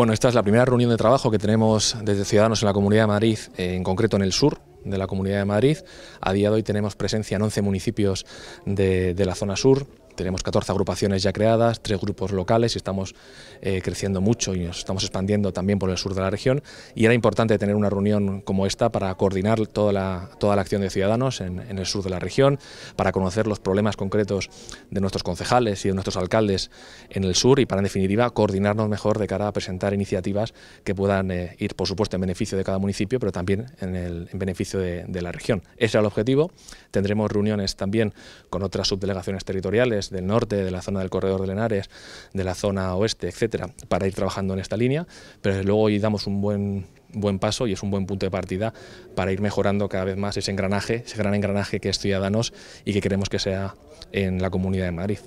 Bueno, esta es la primera reunión de trabajo que tenemos desde Ciudadanos en la Comunidad de Madrid, eh, en concreto en el sur de la Comunidad de Madrid. A día de hoy tenemos presencia en 11 municipios de la zona sur, tenemos 14 agrupaciones ya creadas, tres grupos locales y estamos eh, creciendo mucho y nos estamos expandiendo también por el sur de la región y era importante tener una reunión como esta para coordinar toda la, toda la acción de ciudadanos en, el sur de la región, para conocer los problemas concretos de nuestros concejales y de nuestros alcaldes en el sur y para en definitiva coordinarnos mejor de cara a presentar iniciativas que puedan eh, ir por supuesto en beneficio de cada municipio pero también en, el, beneficio de, de la región. Ese era el objetivo. Tendremos reuniones también con otras subdelegaciones territoriales del norte, de la zona del corredor de lenares de la zona oeste, etcétera, para ir trabajando en esta línea, pero luego hoy damos un buen buen paso y es un buen punto de partida para ir mejorando cada vez más ese engranaje, ese gran engranaje que es Ciudadanos y que queremos que sea en la Comunidad de Madrid.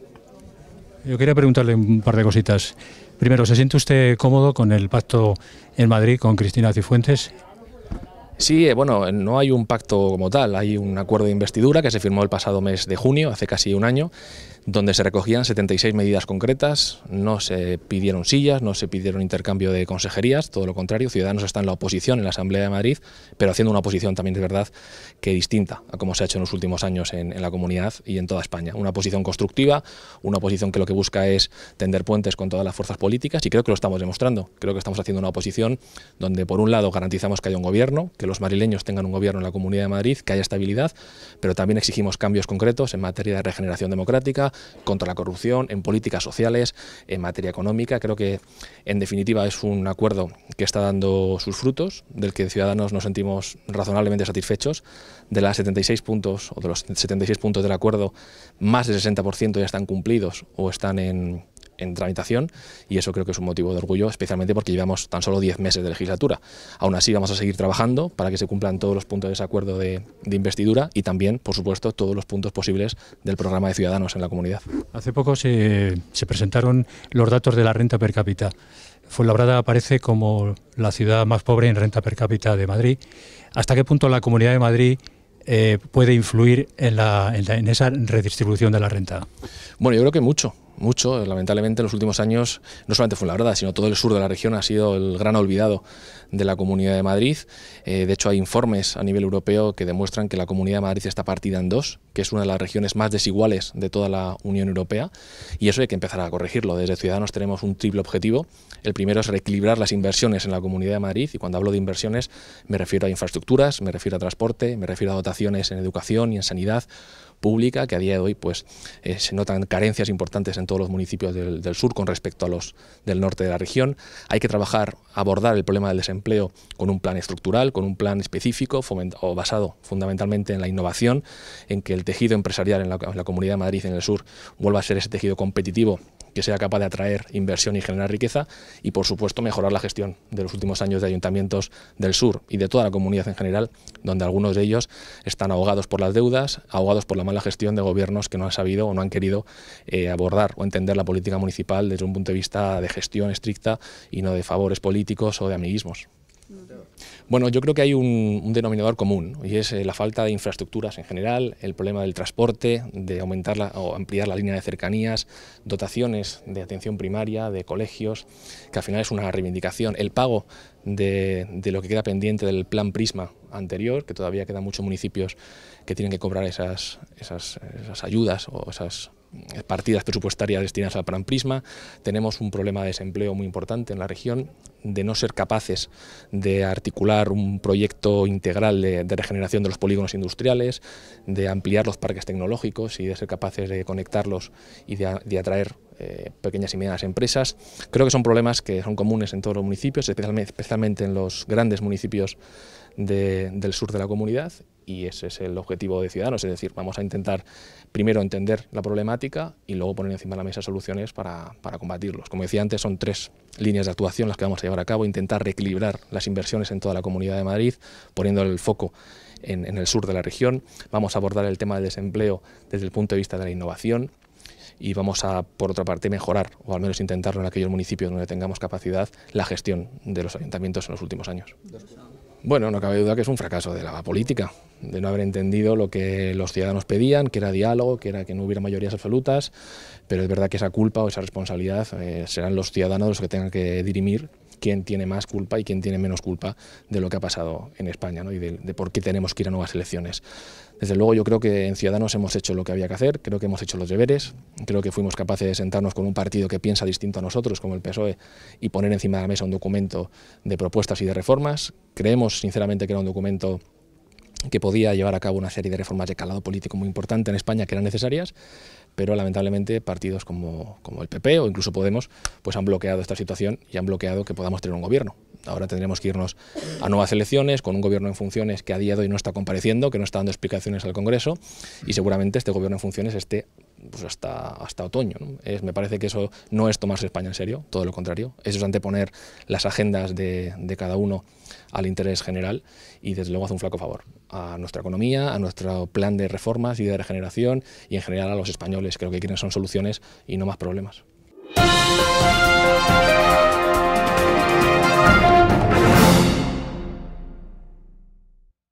Yo quería preguntarle un par de cositas. Primero, ¿se siente usted cómodo con el pacto en Madrid con Cristina Cifuentes? Sí, eh, bueno, eh, no hay un pacto como tal, hay un acuerdo de investidura que se firmó el pasado mes de junio, hace casi un año, donde se recogían 76 medidas concretas, no se pidieron sillas, no se pidieron intercambio de consejerías, todo lo contrario, Ciudadanos están en la oposición en la Asamblea de Madrid, pero haciendo una oposición también de verdad que distinta a como se ha hecho en los últimos años en, la comunidad y en toda España. Una oposición constructiva, una oposición que lo que busca es tender puentes con todas las fuerzas políticas y creo que lo estamos demostrando. Creo que estamos haciendo una oposición donde por un lado garantizamos que haya un gobierno, que los marileños tengan un gobierno en la Comunidad de Madrid, que haya estabilidad, pero también exigimos cambios concretos en materia de regeneración democrática, contra la corrupción, en políticas sociales, en materia económica. Creo que, en definitiva, es un acuerdo que está dando sus frutos, del que Ciudadanos nos sentimos razonablemente satisfechos. De las 76 puntos o de los 76 puntos del acuerdo, más del 60% ya están cumplidos o están en en tramitación y eso creo que es un motivo de orgullo, especialmente porque llevamos tan solo 10 meses de legislatura. Aún así vamos a seguir trabajando para que se cumplan todos los puntos de ese acuerdo de, investidura y también, por supuesto, todos los puntos posibles del programa de Ciudadanos en la comunidad. Hace poco se, presentaron los datos de la renta per cápita. Fuenlabrada aparece como la ciudad más pobre en renta per cápita de Madrid. ¿Hasta qué punto la Comunidad de Madrid eh, puede influir en, esa redistribución de la renta? Bueno, yo creo que mucho mucho. Lamentablemente en los últimos años, no solamente fue la verdad... sino todo el sur de la región ha sido el gran olvidado de la Comunidad de Madrid. Eh, de hecho, hay informes a nivel europeo que demuestran que la Comunidad de Madrid está partida en dos, que es una de las regiones más desiguales de toda la Unión Europea, y eso hay que empezar a corregirlo. Desde Ciudadanos tenemos un triple objetivo. El primero es reequilibrar las inversiones en la Comunidad de Madrid, y cuando hablo de inversiones me refiero a infraestructuras, me refiero a transporte, me refiero a dotaciones en educación y en sanidad pública, que a día de hoy pues, eh, se notan carencias importantes en todos los municipios del, sur con respecto a los del norte de la región. Hay que trabajar, abordar el problema del desempleo con un plan estructural, con un plan específico o basado fundamentalmente en la innovación, en que el tejido empresarial en la Comunidad de Madrid en el sur vuelva a ser ese tejido competitivo que sea capaz de atraer inversión y generar riqueza y, por supuesto, mejorar la gestión de los últimos años de ayuntamientos del sur y de toda la comunidad en general, donde algunos de ellos están ahogados por las deudas, ahogados por la mala gestión de gobiernos que no han sabido o no han querido eh, abordar o entender la política municipal desde un punto de vista de gestión estricta y no de favores políticos o de amiguismos. Bueno, yo creo que hay un, denominador común y es eh, la falta de infraestructuras en general, el problema del transporte, de aumentar o ampliar la línea de cercanías, dotaciones de atención primaria, de colegios, que al final es una reivindicación, el pago de, lo que queda pendiente del plan Prisma anterior, que todavía quedan muchos municipios que tienen que cobrar esas, esas ayudas o esas partidas presupuestarias destinadas al Plan Prisma, tenemos un problema de desempleo muy importante en la región, de no ser capaces de articular un proyecto integral de, regeneración de los polígonos industriales, de ampliar los parques tecnológicos y de ser capaces de conectarlos y de, atraer eh, pequeñas y medianas empresas. Creo que son problemas que son comunes en todos los municipios, especialmente, en los grandes municipios del sur de la comunidad y ese es el objetivo de Ciudadanos, es decir, vamos a intentar primero entender la problemática y luego poner encima de la mesa soluciones para, combatirlos. Como decía antes, son tres líneas de actuación las que vamos a llevar a cabo, intentar reequilibrar las inversiones en toda la Comunidad de Madrid, poniendo el foco en, en el sur de la región, vamos a abordar el tema del desempleo desde el punto de vista de la innovación, y vamos a, por otra parte, mejorar, o al menos intentarlo en aquellos municipios donde tengamos capacidad, la gestión de los ayuntamientos en los últimos años. Bueno, no cabe duda que es un fracaso de la política, de no haber entendido lo que los ciudadanos pedían, que era diálogo, que era que no hubiera mayorías absolutas, pero es verdad que esa culpa o esa responsabilidad eh, serán los ciudadanos los que tengan que dirimir quién tiene más culpa y quién tiene menos culpa de lo que ha pasado en España ¿no? y de, de, por qué tenemos que ir a nuevas elecciones. Desde luego yo creo que en Ciudadanos hemos hecho lo que había que hacer, creo que hemos hecho los deberes, creo que fuimos capaces de sentarnos con un partido que piensa distinto a nosotros, como el PSOE, y poner encima de la mesa un documento de propuestas y de reformas. Creemos sinceramente que era un documento que podía llevar a cabo una serie de reformas de calado político muy importante en España que eran necesarias, pero lamentablemente partidos como, como el PP o incluso Podemos pues han bloqueado esta situación y han bloqueado que podamos tener un gobierno. Ahora tendremos que irnos a nuevas elecciones con un gobierno en funciones que a día de hoy no está compareciendo, que no está dando explicaciones al Congreso y seguramente este gobierno en funciones esté pues, hasta, hasta otoño. me parece que eso no es tomarse España en serio, todo lo contrario. Eso es anteponer las agendas de, de cada uno al interés general y desde luego hace un flaco favor a nuestra economía, a nuestro plan de reformas y de regeneración y en general a los españoles, que lo que quieren son soluciones y no más problemas.